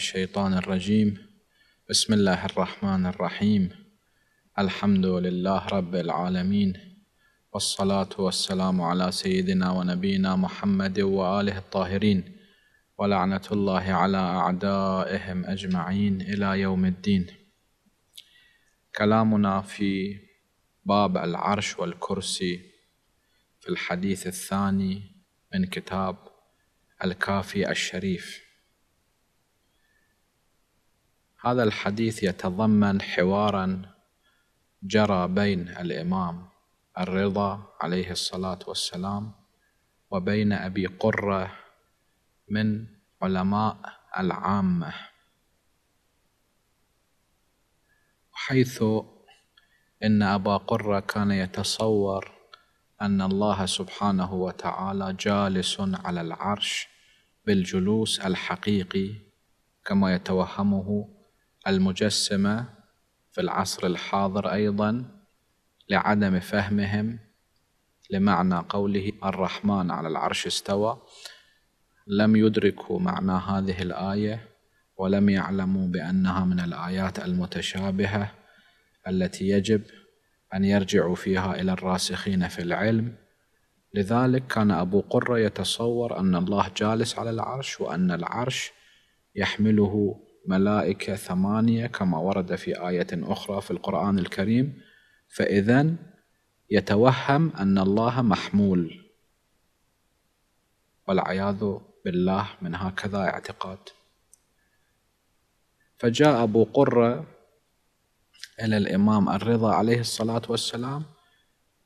الشيطان الرجيم بسم الله الرحمن الرحيم الحمد لله رب العالمين والصلاة والسلام على سيدنا ونبينا محمد وآله الطاهرين ولعنة الله على أعدائهم أجمعين إلى يوم الدين كلامنا في باب العرش والكرسي في الحديث الثاني من كتاب الكافي الشريف هذا الحديث يتضمن حوارا جرى بين الامام الرضا عليه الصلاه والسلام وبين ابي قره من علماء العامه حيث ان ابا قره كان يتصور ان الله سبحانه وتعالى جالس على العرش بالجلوس الحقيقي كما يتوهمه المجسمه في العصر الحاضر ايضا لعدم فهمهم لمعنى قوله الرحمن على العرش استوى لم يدركوا معنى هذه الايه ولم يعلموا بانها من الايات المتشابهه التي يجب ان يرجعوا فيها الى الراسخين في العلم لذلك كان ابو قره يتصور ان الله جالس على العرش وان العرش يحمله ملائكة ثمانية كما ورد في آية أخرى في القرآن الكريم فإذا يتوهم أن الله محمول والعياذ بالله من هكذا اعتقاد فجاء أبو قرة إلى الإمام الرضا عليه الصلاة والسلام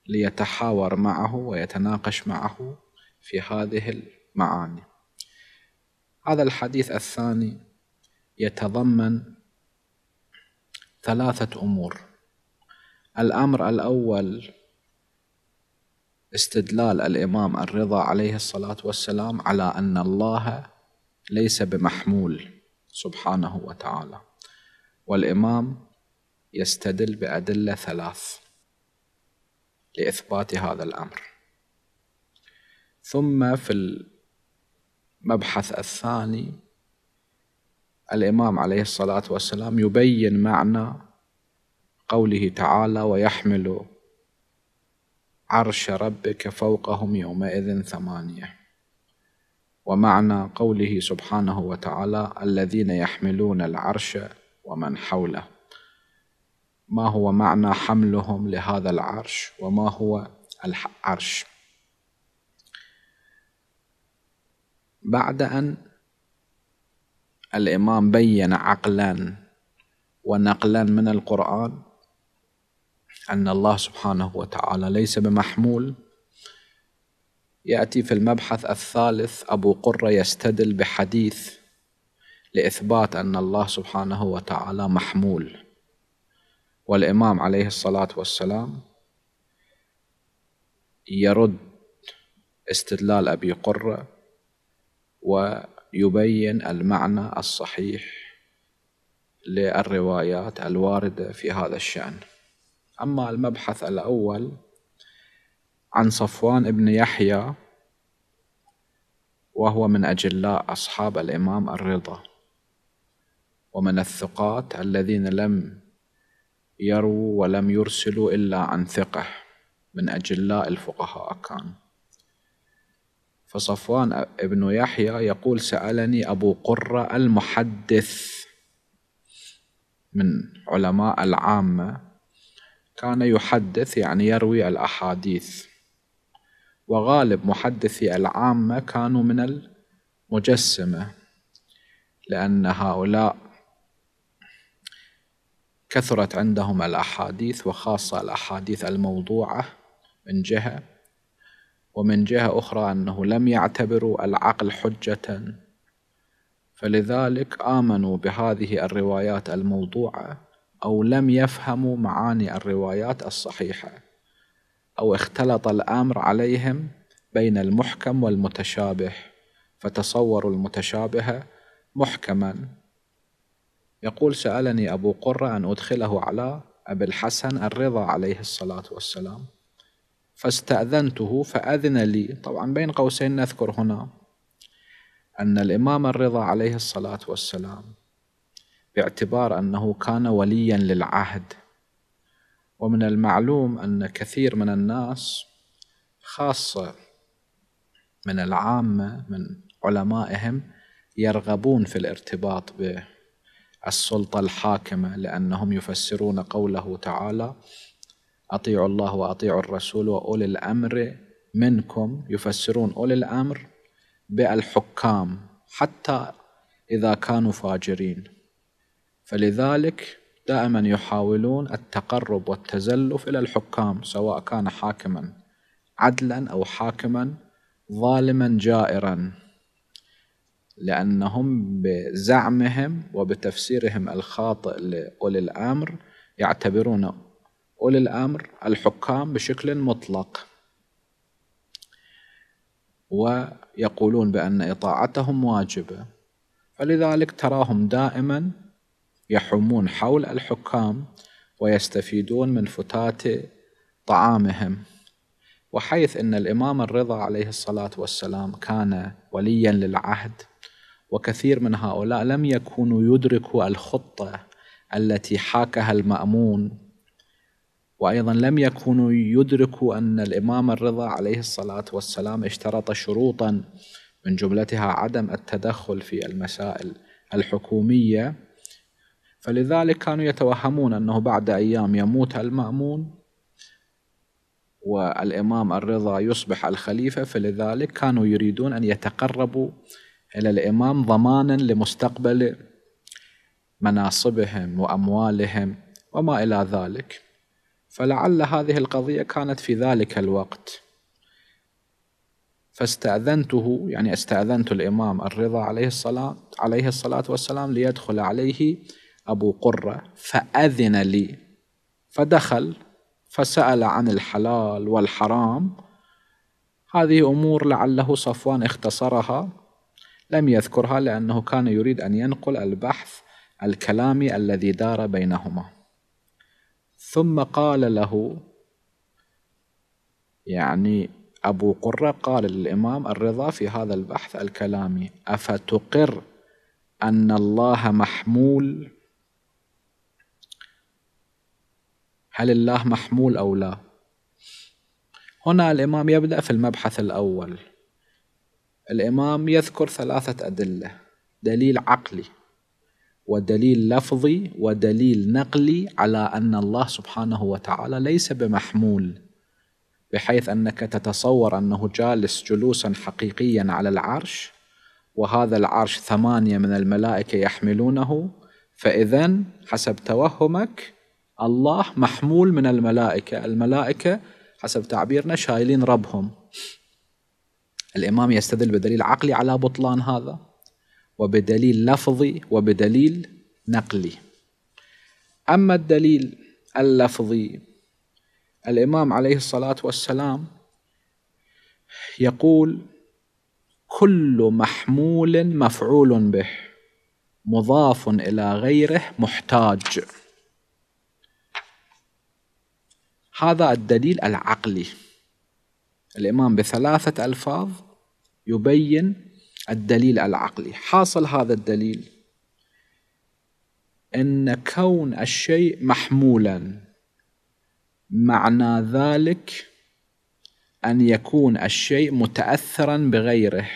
ليتحاور معه ويتناقش معه في هذه المعاني هذا الحديث الثاني يتضمن ثلاثة أمور الأمر الأول استدلال الإمام الرضا عليه الصلاة والسلام على أن الله ليس بمحمول سبحانه وتعالى والإمام يستدل بأدلة ثلاث لإثبات هذا الأمر ثم في المبحث الثاني الإمام عليه الصلاة والسلام يبين معنى قوله تعالى ويحمل عرش ربك فوقهم يومئذ ثمانية ومعنى قوله سبحانه وتعالى الذين يحملون العرش ومن حوله ما هو معنى حملهم لهذا العرش وما هو العرش بعد أن الإمام بين عقلا ونقلا من القرآن أن الله سبحانه وتعالى ليس بمحمول يأتي في المبحث الثالث أبو قرة يستدل بحديث لإثبات أن الله سبحانه وتعالى محمول والإمام عليه الصلاة والسلام يرد استدلال أبي قرة و يبين المعنى الصحيح للروايات الوارده في هذا الشان اما المبحث الاول عن صفوان بن يحيى وهو من اجلاء اصحاب الامام الرضا ومن الثقات الذين لم يرووا ولم يرسلوا الا عن ثقه من اجلاء الفقهاء كان فصفوان ابن يحيى يقول سألني أبو قرة المحدث من علماء العامة كان يحدث يعني يروي الأحاديث وغالب محدثي العامة كانوا من المجسمة لأن هؤلاء كثرت عندهم الأحاديث وخاصة الأحاديث الموضوعة من جهة ومن جهة أخرى أنه لم يعتبروا العقل حجة فلذلك آمنوا بهذه الروايات الموضوعة أو لم يفهموا معاني الروايات الصحيحة أو اختلط الأمر عليهم بين المحكم والمتشابه فتصوروا المتشابه محكما يقول سألني أبو قرة أن أدخله على أبي الحسن الرضا عليه الصلاة والسلام فاستأذنته فأذن لي طبعا بين قوسين نذكر هنا أن الإمام الرضا عليه الصلاة والسلام باعتبار أنه كان وليا للعهد ومن المعلوم أن كثير من الناس خاصة من العامة من علمائهم يرغبون في الارتباط بالسلطة الحاكمة لأنهم يفسرون قوله تعالى أطيعوا الله وأطيعوا الرسول وأولي الأمر منكم يفسرون أولي الأمر بالحكام حتى إذا كانوا فاجرين فلذلك دائما يحاولون التقرب والتزلف إلى الحكام سواء كان حاكما عدلا أو حاكما ظالما جائرا لأنهم بزعمهم وبتفسيرهم الخاطئ لأولي الأمر يعتبرون أولي الأمر الحكام بشكل مطلق ويقولون بأن إطاعتهم واجبة فلذلك تراهم دائما يحومون حول الحكام ويستفيدون من فتات طعامهم وحيث أن الإمام الرضا عليه الصلاة والسلام كان وليا للعهد وكثير من هؤلاء لم يكونوا يدركوا الخطة التي حاكها المأمون وأيضا لم يكونوا يدركوا أن الإمام الرضا عليه الصلاة والسلام اشترط شروطا من جملتها عدم التدخل في المسائل الحكومية فلذلك كانوا يتوهمون أنه بعد أيام يموت المأمون والإمام الرضا يصبح الخليفة فلذلك كانوا يريدون أن يتقربوا إلى الإمام ضمانا لمستقبل مناصبهم وأموالهم وما إلى ذلك فلعل هذه القضية كانت في ذلك الوقت فاستأذنته يعني استأذنت الإمام الرضا عليه الصلاة عليه الصلاة والسلام ليدخل عليه أبو قرة فأذن لي فدخل فسأل عن الحلال والحرام هذه أمور لعله صفوان اختصرها لم يذكرها لأنه كان يريد أن ينقل البحث الكلامي الذي دار بينهما ثم قال له يعني أبو قرة قال للإمام الرضا في هذا البحث الكلامي أفتقر أن الله محمول هل الله محمول أو لا هنا الإمام يبدأ في المبحث الأول الإمام يذكر ثلاثة أدلة دليل عقلي ودليل لفظي ودليل نقلي على ان الله سبحانه وتعالى ليس بمحمول بحيث انك تتصور انه جالس جلوسا حقيقيا على العرش وهذا العرش ثمانيه من الملائكه يحملونه فاذا حسب توهمك الله محمول من الملائكه، الملائكه حسب تعبيرنا شايلين ربهم. الامام يستدل بدليل عقلي على بطلان هذا وبدليل لفظي وبدليل نقلي أما الدليل اللفظي الإمام عليه الصلاة والسلام يقول كل محمول مفعول به مضاف إلى غيره محتاج هذا الدليل العقلي الإمام بثلاثة ألفاظ يبين الدليل العقلي حاصل هذا الدليل أن كون الشيء محمولا معنى ذلك أن يكون الشيء متأثرا بغيره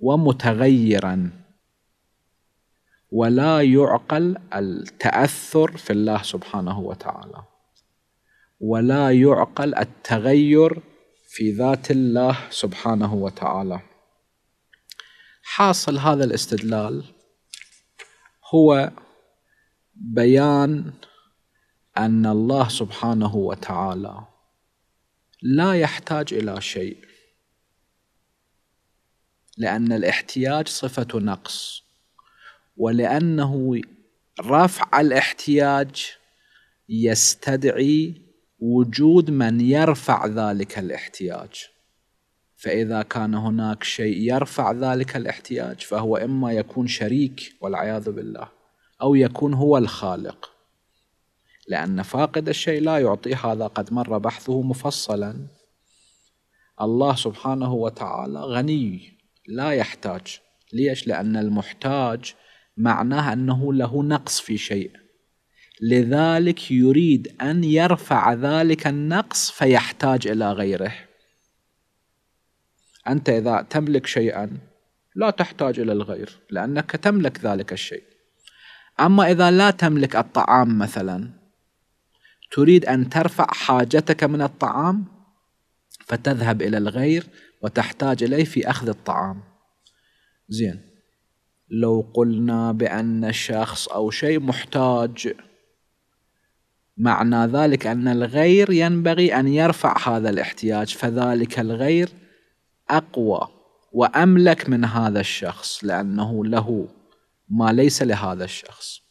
ومتغيرا ولا يعقل التأثر في الله سبحانه وتعالى ولا يعقل التغير في ذات الله سبحانه وتعالى حاصل هذا الاستدلال هو بيان ان الله سبحانه وتعالى لا يحتاج الى شيء لان الاحتياج صفه نقص ولانه رفع الاحتياج يستدعي وجود من يرفع ذلك الاحتياج فإذا كان هناك شيء يرفع ذلك الاحتياج فهو إما يكون شريك والعياذ بالله أو يكون هو الخالق لأن فاقد الشيء لا يعطيه هذا قد مر بحثه مفصلا الله سبحانه وتعالى غني لا يحتاج ليش؟ لأن المحتاج معناه أنه له نقص في شيء لذلك يريد أن يرفع ذلك النقص فيحتاج إلى غيره أنت إذا تملك شيئا لا تحتاج إلى الغير لأنك تملك ذلك الشيء أما إذا لا تملك الطعام مثلا تريد أن ترفع حاجتك من الطعام فتذهب إلى الغير وتحتاج إليه في أخذ الطعام زين لو قلنا بأن شخص أو شيء محتاج معنى ذلك أن الغير ينبغي أن يرفع هذا الاحتياج فذلك الغير اقوى واملك من هذا الشخص لانه له ما ليس لهذا الشخص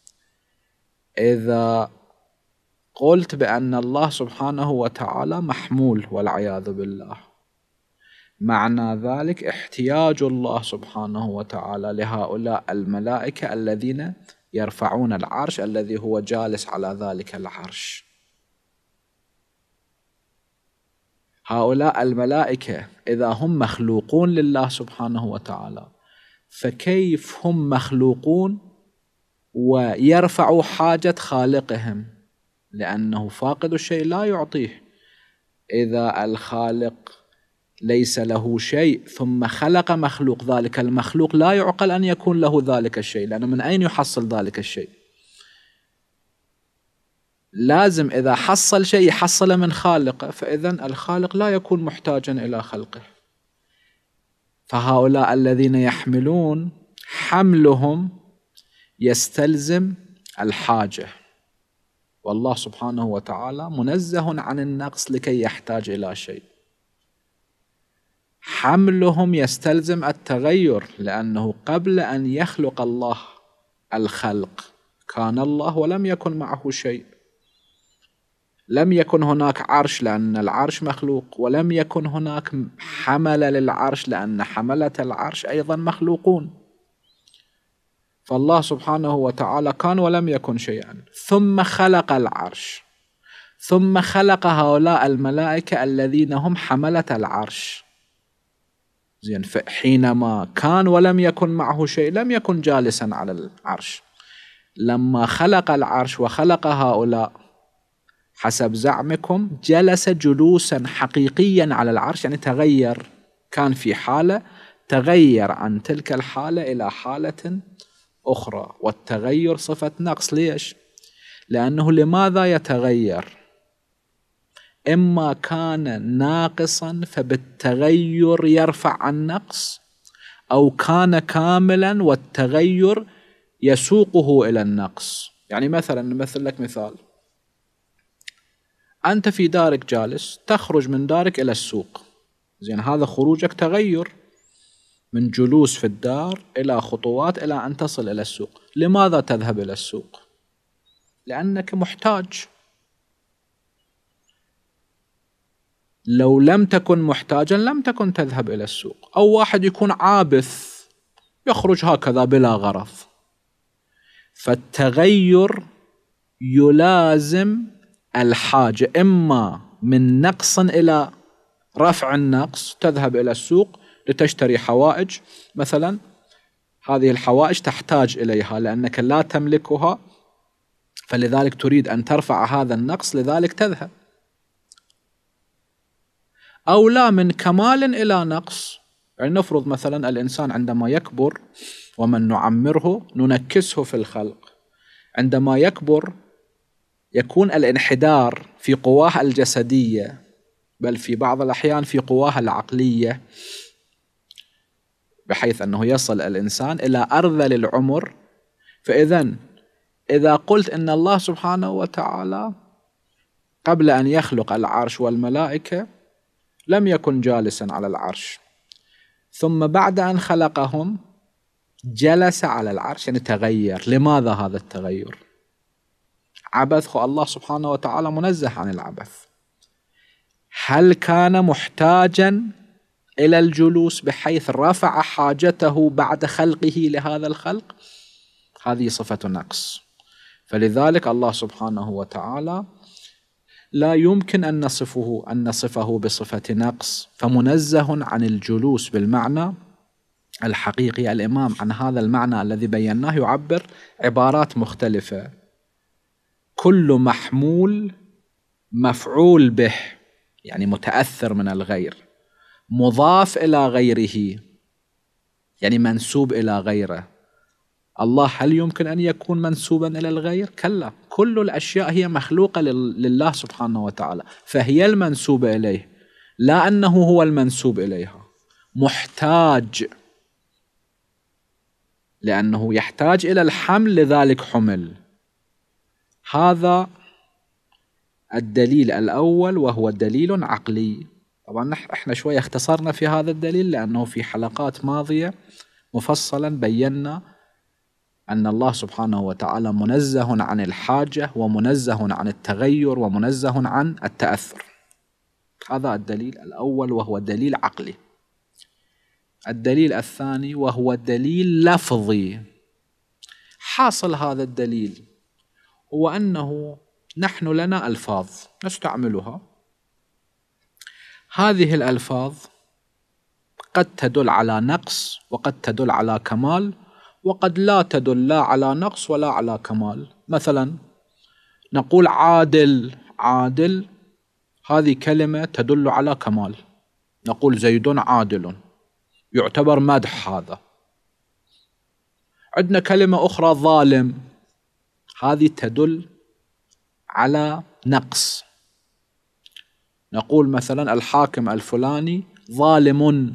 اذا قلت بان الله سبحانه وتعالى محمول والعياذ بالله معنى ذلك احتياج الله سبحانه وتعالى لهؤلاء الملائكه الذين يرفعون العرش الذي هو جالس على ذلك العرش هؤلاء الملائكة إذا هم مخلوقون لله سبحانه وتعالى فكيف هم مخلوقون ويرفعوا حاجة خالقهم لأنه فاقد الشيء لا يعطيه إذا الخالق ليس له شيء ثم خلق مخلوق ذلك المخلوق لا يعقل أن يكون له ذلك الشيء لأنه من أين يحصل ذلك الشيء لازم إذا حصل شيء يحصله من خالقه فإذا الخالق لا يكون محتاجا إلى خلقه فهؤلاء الذين يحملون حملهم يستلزم الحاجة والله سبحانه وتعالى منزه عن النقص لكي يحتاج إلى شيء حملهم يستلزم التغير لأنه قبل أن يخلق الله الخلق كان الله ولم يكن معه شيء لم يكن هناك عرش لأن العرش مخلوق ولم يكن هناك حملة للعرش لأن حملة العرش أيضا مخلوقون فالله سبحانه وتعالى كان ولم يكن شيئا ثم خلق العرش ثم خلق هؤلاء الملائكة الذين هم حملة العرش زين حينما كان ولم يكن معه شيء لم يكن جالسا على العرش لما خلق العرش وخلق هؤلاء حسب زعمكم جلس جلوسا حقيقيا على العرش يعني تغير كان في حالة تغير عن تلك الحالة إلى حالة أخرى والتغير صفة نقص ليش؟ لأنه لماذا يتغير؟ إما كان ناقصا فبالتغير يرفع عن نقص أو كان كاملا والتغير يسوقه إلى النقص يعني مثلا نمثل لك مثال انت في دارك جالس تخرج من دارك الى السوق زين هذا خروجك تغير من جلوس في الدار الى خطوات الى ان تصل الى السوق لماذا تذهب الى السوق لانك محتاج لو لم تكن محتاجا لم تكن تذهب الى السوق او واحد يكون عابث يخرج هكذا بلا غرض فالتغير يلازم الحاجة إما من نقص إلى رفع النقص تذهب إلى السوق لتشتري حوائج مثلا هذه الحوائج تحتاج إليها لأنك لا تملكها فلذلك تريد أن ترفع هذا النقص لذلك تذهب أو لا من كمال إلى نقص يعني نفرض مثلا الإنسان عندما يكبر ومن نعمره ننكسه في الخلق عندما يكبر يكون الانحدار في قواها الجسديه بل في بعض الاحيان في قواها العقليه بحيث انه يصل الانسان الى ارذل العمر فاذا اذا قلت ان الله سبحانه وتعالى قبل ان يخلق العرش والملائكه لم يكن جالسا على العرش ثم بعد ان خلقهم جلس على العرش يعني تغير لماذا هذا التغير عبث خو الله سبحانه وتعالى منزه عن العبث هل كان محتاجا إلى الجلوس بحيث رفع حاجته بعد خلقه لهذا الخلق هذه صفة نقص فلذلك الله سبحانه وتعالى لا يمكن أن نصفه أن نصفه بصفة نقص فمنزه عن الجلوس بالمعنى الحقيقي الإمام عن هذا المعنى الذي بيناه يعبر عبارات مختلفة كل محمول مفعول به يعني متأثر من الغير مضاف إلى غيره يعني منسوب إلى غيره الله هل يمكن أن يكون منسوبا إلى الغير؟ كلا كل الأشياء هي مخلوقة لله سبحانه وتعالى فهي المنسوبة إليه لا أنه هو المنسوب إليها محتاج لأنه يحتاج إلى الحمل لذلك حمل هذا الدليل الأول وهو دليل عقلي طبعا احنا شوي اختصرنا في هذا الدليل لأنه في حلقات ماضية مفصلا بينا أن الله سبحانه وتعالى منزه عن الحاجة ومنزه عن التغير ومنزه عن التأثر هذا الدليل الأول وهو دليل عقلي الدليل الثاني وهو دليل لفظي حاصل هذا الدليل هو أنه نحن لنا ألفاظ نستعملها هذه الألفاظ قد تدل على نقص وقد تدل على كمال وقد لا تدل لا على نقص ولا على كمال مثلا نقول عادل عادل هذه كلمة تدل على كمال نقول زيد عادل يعتبر مدح هذا عندنا كلمة أخرى ظالم هذه تدل على نقص نقول مثلا الحاكم الفلاني ظالم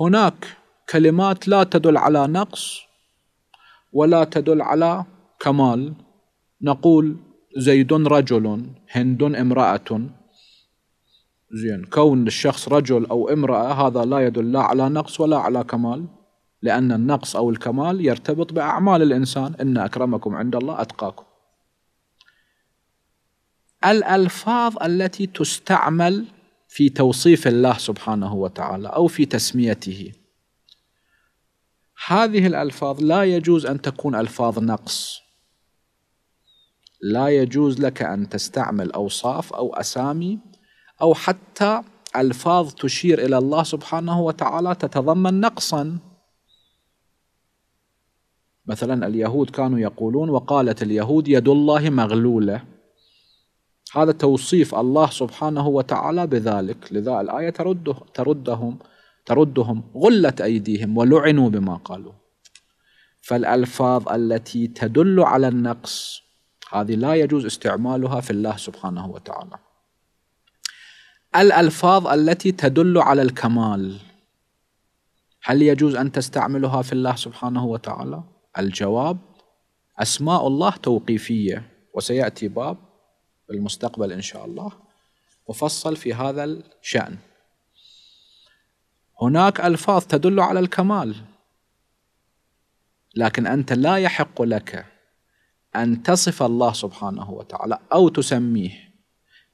هناك كلمات لا تدل على نقص ولا تدل على كمال نقول زيد رجل هند امرأة زين كون الشخص رجل أو امرأة هذا لا يدل لا على نقص ولا على كمال لأن النقص أو الكمال يرتبط بأعمال الإنسان إن أكرمكم عند الله أتقاكم الألفاظ التي تستعمل في توصيف الله سبحانه وتعالى أو في تسميته هذه الألفاظ لا يجوز أن تكون ألفاظ نقص لا يجوز لك أن تستعمل أوصاف أو أسامي أو حتى ألفاظ تشير إلى الله سبحانه وتعالى تتضمن نقصاً مثلا اليهود كانوا يقولون وقالت اليهود يد الله مغلولة هذا توصيف الله سبحانه وتعالى بذلك لذا الآية ترده تردهم تردهم غلت أيديهم ولعنوا بما قالوا فالألفاظ التي تدل على النقص هذه لا يجوز استعمالها في الله سبحانه وتعالى الألفاظ التي تدل على الكمال هل يجوز أن تستعملها في الله سبحانه وتعالى؟ الجواب أسماء الله توقيفية وسيأتي باب بالمستقبل إن شاء الله مفصل في هذا الشأن هناك ألفاظ تدل على الكمال لكن أنت لا يحق لك أن تصف الله سبحانه وتعالى أو تسميه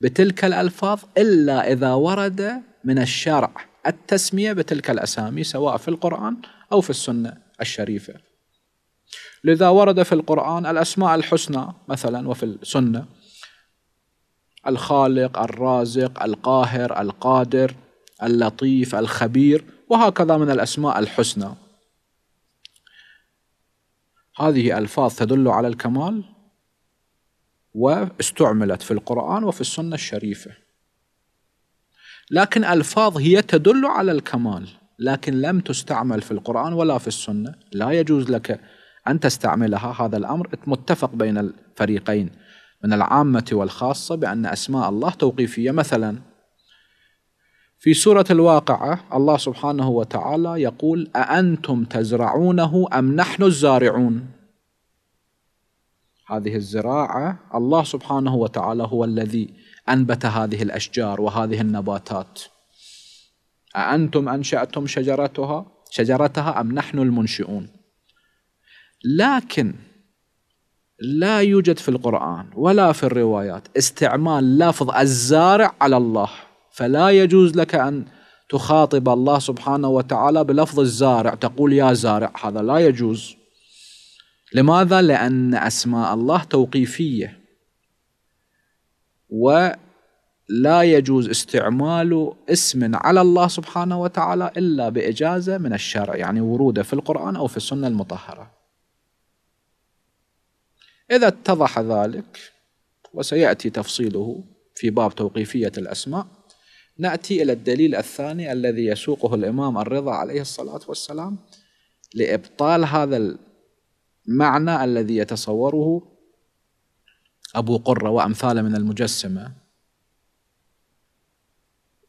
بتلك الألفاظ إلا إذا ورد من الشرع التسمية بتلك الأسامي سواء في القرآن أو في السنة الشريفة لذا ورد في القرآن الأسماء الحسنى مثلا وفي السنة الخالق الرازق القاهر القادر اللطيف الخبير وهكذا من الأسماء الحسنى هذه ألفاظ تدل على الكمال واستعملت في القرآن وفي السنة الشريفة لكن ألفاظ هي تدل على الكمال لكن لم تستعمل في القرآن ولا في السنة لا يجوز لك أن تستعملها هذا الأمر متفق بين الفريقين من العامة والخاصة بأن أسماء الله توقيفية مثلا في سورة الواقعة الله سبحانه وتعالى يقول أأنتم تزرعونه أم نحن الزارعون هذه الزراعة الله سبحانه وتعالى هو الذي أنبت هذه الأشجار وهذه النباتات أأنتم أنشأتم شجرتها شجرتها أم نحن المنشئون لكن لا يوجد في القرآن ولا في الروايات استعمال لفظ الزارع على الله فلا يجوز لك أن تخاطب الله سبحانه وتعالى بلفظ الزارع تقول يا زارع هذا لا يجوز لماذا؟ لأن أسماء الله توقيفية ولا يجوز استعمال اسم على الله سبحانه وتعالى إلا بإجازة من الشرع يعني وروده في القرآن أو في السنة المطهرة إذا اتضح ذلك وسيأتي تفصيله في باب توقيفية الأسماء نأتي إلى الدليل الثاني الذي يسوقه الإمام الرضا عليه الصلاة والسلام لإبطال هذا المعنى الذي يتصوره أبو قرة وأمثاله من المجسمة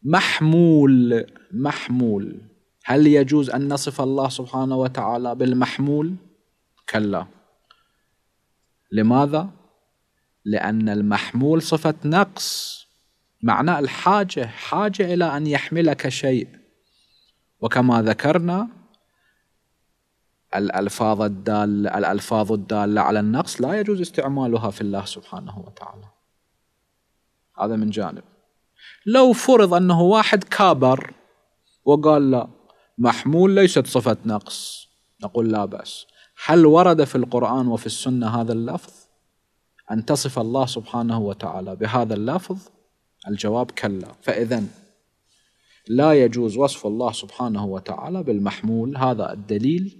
محمول محمول هل يجوز أن نصف الله سبحانه وتعالى بالمحمول؟ كلا لماذا؟ لأن المحمول صفة نقص معناه الحاجة حاجة إلى أن يحملك شيء وكما ذكرنا الألفاظ الدالة الألفاظ الدالة على النقص لا يجوز استعمالها في الله سبحانه وتعالى هذا من جانب لو فرض أنه واحد كابر وقال لا محمول ليست صفة نقص نقول لا بأس هل ورد في القرآن وفي السنة هذا اللفظ؟ أن تصف الله سبحانه وتعالى بهذا اللفظ؟ الجواب كلا فإذا لا يجوز وصف الله سبحانه وتعالى بالمحمول هذا الدليل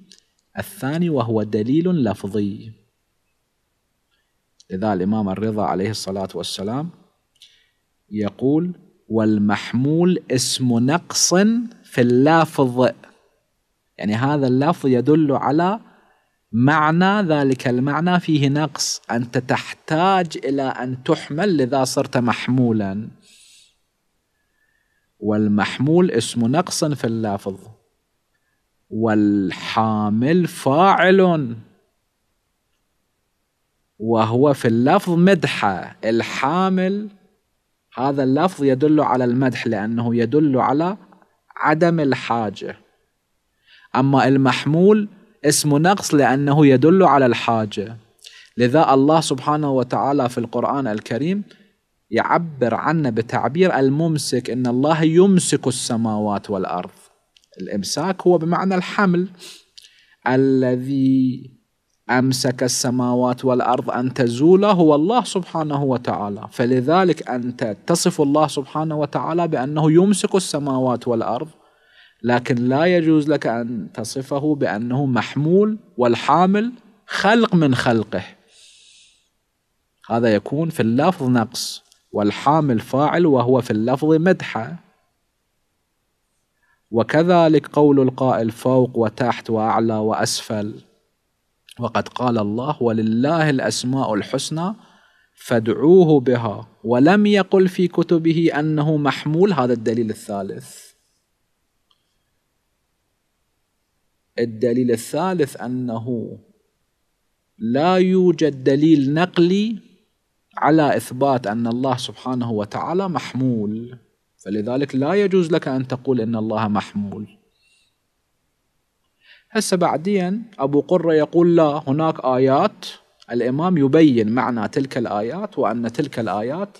الثاني وهو دليل لفظي لذا الإمام الرضا عليه الصلاة والسلام يقول والمحمول اسم نقص في اللافظ يعني هذا اللفظ يدل على معنى ذلك المعنى فيه نقص أنت تحتاج إلى أن تحمل لذا صرت محمولا والمحمول اسم نقص في اللافظ والحامل فاعل وهو في اللفظ مدحة الحامل هذا اللفظ يدل على المدح لأنه يدل على عدم الحاجة أما المحمول اسم نقص لأنه يدل على الحاجة لذا الله سبحانه وتعالى في القرآن الكريم يعبر عنا بتعبير الممسك إن الله يمسك السماوات والأرض الإمساك هو بمعنى الحمل الذي أمسك السماوات والأرض أن تزول هو الله سبحانه وتعالى فلذلك أنت تصف الله سبحانه وتعالى بأنه يمسك السماوات والأرض لكن لا يجوز لك ان تصفه بانه محمول والحامل خلق من خلقه هذا يكون في اللفظ نقص والحامل فاعل وهو في اللفظ مدحه وكذلك قول القائل فوق وتحت واعلى واسفل وقد قال الله ولله الاسماء الحسنى فادعوه بها ولم يقل في كتبه انه محمول هذا الدليل الثالث الدليل الثالث أنه لا يوجد دليل نقلي على إثبات أن الله سبحانه وتعالى محمول فلذلك لا يجوز لك أن تقول أن الله محمول هسه بعدين أبو قرة يقول لا هناك آيات الإمام يبين معنى تلك الآيات وأن تلك الآيات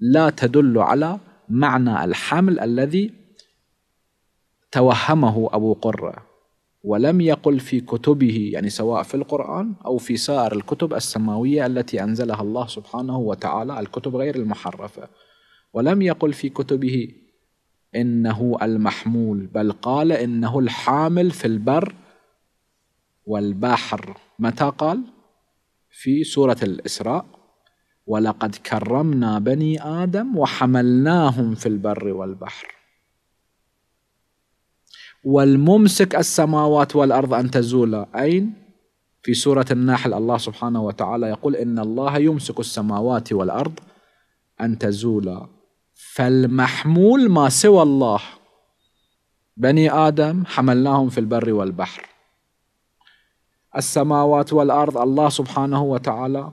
لا تدل على معنى الحمل الذي توهمه أبو قرة ولم يقل في كتبه يعني سواء في القرآن أو في سائر الكتب السماوية التي أنزلها الله سبحانه وتعالى الكتب غير المحرفة ولم يقل في كتبه إنه المحمول بل قال إنه الحامل في البر والبحر متى قال؟ في سورة الإسراء ولقد كرمنا بني آدم وحملناهم في البر والبحر والممسك السماوات والأرض أن تزولا أين؟ في سورة النحل الله سبحانه وتعالى يقول إن الله يمسك السماوات والأرض أن تزولا فالمحمول ما سوى الله بني آدم حملناهم في البر والبحر السماوات والأرض الله سبحانه وتعالى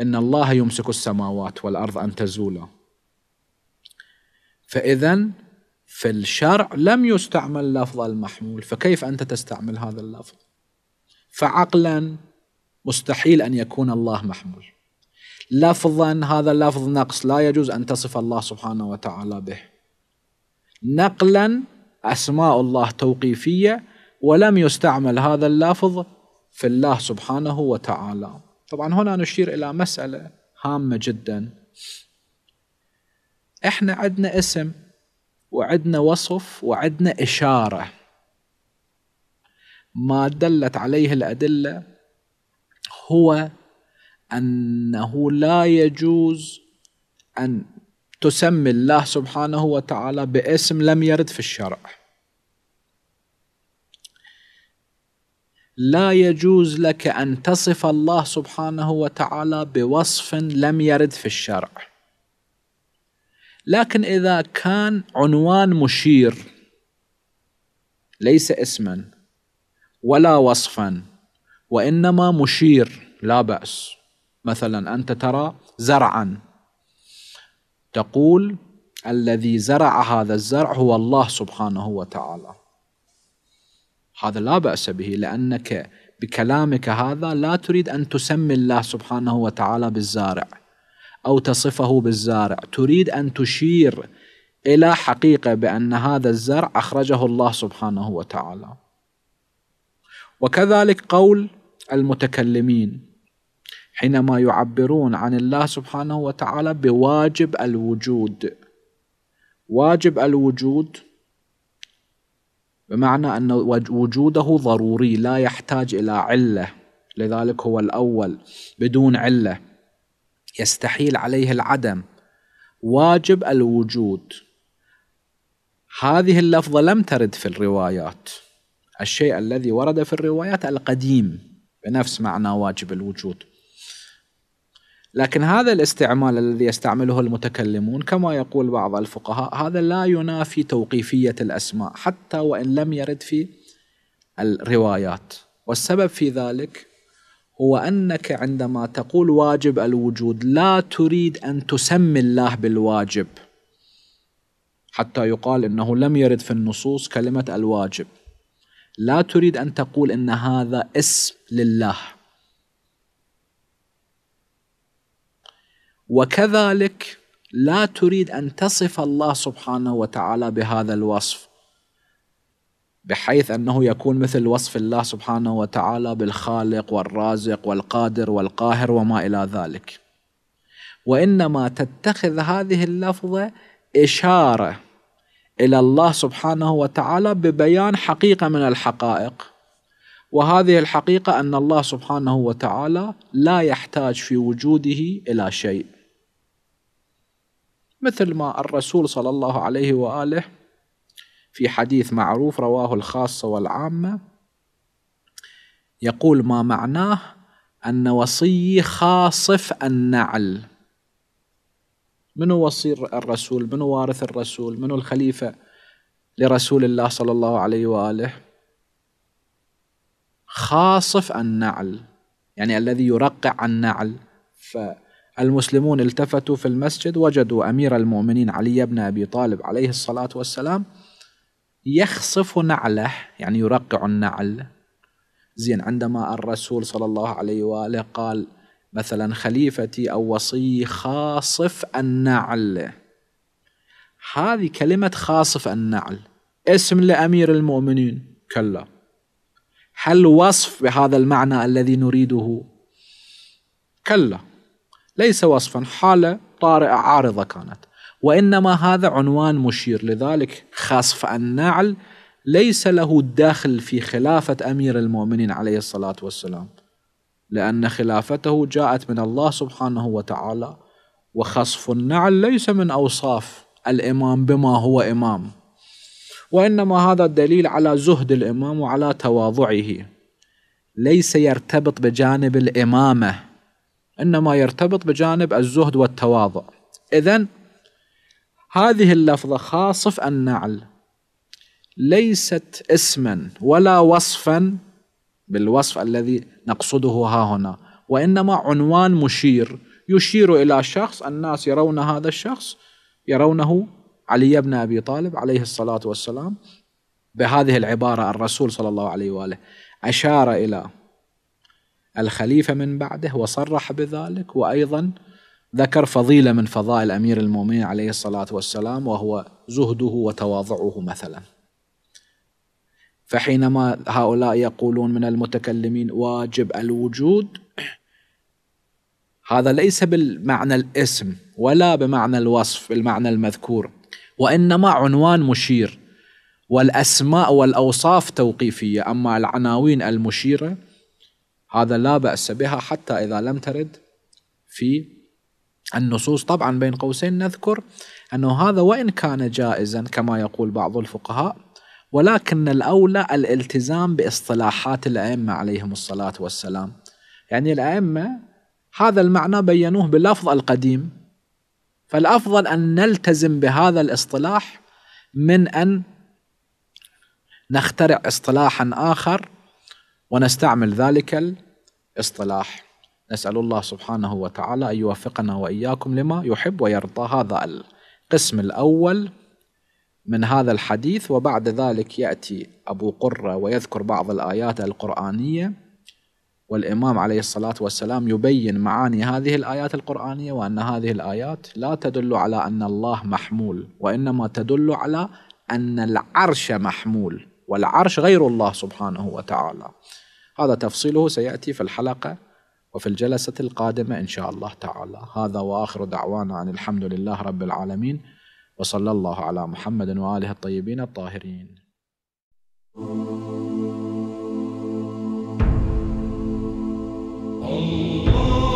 إن الله يمسك السماوات والأرض أن تزولا فإذا في الشرع لم يستعمل لفظ المحمول فكيف أنت تستعمل هذا اللفظ فعقلا مستحيل أن يكون الله محمول لفظا هذا اللفظ نقص لا يجوز أن تصف الله سبحانه وتعالى به نقلا أسماء الله توقيفية ولم يستعمل هذا اللفظ في الله سبحانه وتعالى طبعا هنا نشير إلى مسألة هامة جدا احنا عندنا اسم وعندنا وصف وعندنا إشارة ما دلت عليه الأدلة هو أنه لا يجوز أن تسمي الله سبحانه وتعالى باسم لم يرد في الشرع لا يجوز لك أن تصف الله سبحانه وتعالى بوصف لم يرد في الشرع لكن إذا كان عنوان مشير ليس اسما ولا وصفا وإنما مشير لا بأس مثلا أنت ترى زرعا تقول الذي زرع هذا الزرع هو الله سبحانه وتعالى هذا لا بأس به لأنك بكلامك هذا لا تريد أن تسمي الله سبحانه وتعالى بالزارع أو تصفه بالزارع تريد أن تشير إلى حقيقة بأن هذا الزرع أخرجه الله سبحانه وتعالى وكذلك قول المتكلمين حينما يعبرون عن الله سبحانه وتعالى بواجب الوجود واجب الوجود بمعنى أن وجوده ضروري لا يحتاج إلى علة لذلك هو الأول بدون عله يستحيل عليه العدم واجب الوجود هذه اللفظة لم ترد في الروايات الشيء الذي ورد في الروايات القديم بنفس معنى واجب الوجود لكن هذا الاستعمال الذي يستعمله المتكلمون كما يقول بعض الفقهاء هذا لا ينافي توقيفية الأسماء حتى وإن لم يرد في الروايات والسبب في ذلك هو أنك عندما تقول واجب الوجود لا تريد أن تسمي الله بالواجب حتى يقال أنه لم يرد في النصوص كلمة الواجب لا تريد أن تقول أن هذا اسم لله وكذلك لا تريد أن تصف الله سبحانه وتعالى بهذا الوصف بحيث انه يكون مثل وصف الله سبحانه وتعالى بالخالق والرازق والقادر والقاهر وما الى ذلك. وانما تتخذ هذه اللفظه اشاره الى الله سبحانه وتعالى ببيان حقيقه من الحقائق. وهذه الحقيقه ان الله سبحانه وتعالى لا يحتاج في وجوده الى شيء. مثل ما الرسول صلى الله عليه واله في حديث معروف رواه الخاصة والعامة يقول ما معناه أن وصي خاصف النعل من هو وصي الرسول من هو وارث الرسول من هو الخليفة لرسول الله صلى الله عليه وآله خاصف النعل يعني الذي يرقع النعل فالمسلمون التفتوا في المسجد وجدوا أمير المؤمنين علي بن أبي طالب عليه الصلاة والسلام يخصف نعله يعني يرقع النعل زين عندما الرسول صلى الله عليه وآله قال مثلا خليفتي أو وصي خاصف النعل هذه كلمة خاصف النعل اسم لأمير المؤمنين كلا هل وصف بهذا المعنى الذي نريده كلا ليس وصفا حالة طارئة عارضة كانت وإنما هذا عنوان مشير لذلك خصف النعل ليس له دخل في خلافة أمير المؤمنين عليه الصلاة والسلام لأن خلافته جاءت من الله سبحانه وتعالى وخصف النعل ليس من أوصاف الإمام بما هو إمام وإنما هذا الدليل على زهد الإمام وعلى تواضعه ليس يرتبط بجانب الإمامة إنما يرتبط بجانب الزهد والتواضع إذن هذه اللفظة خاصف النعل ليست اسما ولا وصفا بالوصف الذي نقصده ها هنا وإنما عنوان مشير يشير إلى شخص الناس يرون هذا الشخص يرونه علي بن أبي طالب عليه الصلاة والسلام بهذه العبارة الرسول صلى الله عليه وآله أشار إلى الخليفة من بعده وصرح بذلك وأيضا ذكر فضيلة من فضائل أمير المؤمنين عليه الصلاة والسلام وهو زهده وتواضعه مثلا فحينما هؤلاء يقولون من المتكلمين واجب الوجود هذا ليس بالمعنى الاسم ولا بمعنى الوصف بالمعنى المذكور وإنما عنوان مشير والأسماء والأوصاف توقيفية أما العناوين المشيرة هذا لا بأس بها حتى إذا لم ترد في النصوص طبعا بين قوسين نذكر أنه هذا وإن كان جائزا كما يقول بعض الفقهاء ولكن الأولى الالتزام باصطلاحات الأئمة عليهم الصلاة والسلام يعني الأئمة هذا المعنى بينوه باللفظ القديم فالأفضل أن نلتزم بهذا الاصطلاح من أن نخترع اصطلاحا آخر ونستعمل ذلك الاصطلاح نسأل الله سبحانه وتعالى أن يوفقنا وإياكم لما يحب ويرضى هذا القسم الأول من هذا الحديث وبعد ذلك يأتي أبو قرة ويذكر بعض الآيات القرآنية والإمام عليه الصلاة والسلام يبين معاني هذه الآيات القرآنية وأن هذه الآيات لا تدل على أن الله محمول وإنما تدل على أن العرش محمول والعرش غير الله سبحانه وتعالى هذا تفصيله سيأتي في الحلقة وفي الجلسة القادمة إن شاء الله تعالى هذا وآخر دعوانا أن الحمد لله رب العالمين وصلى الله على محمد وآله الطيبين الطاهرين Allah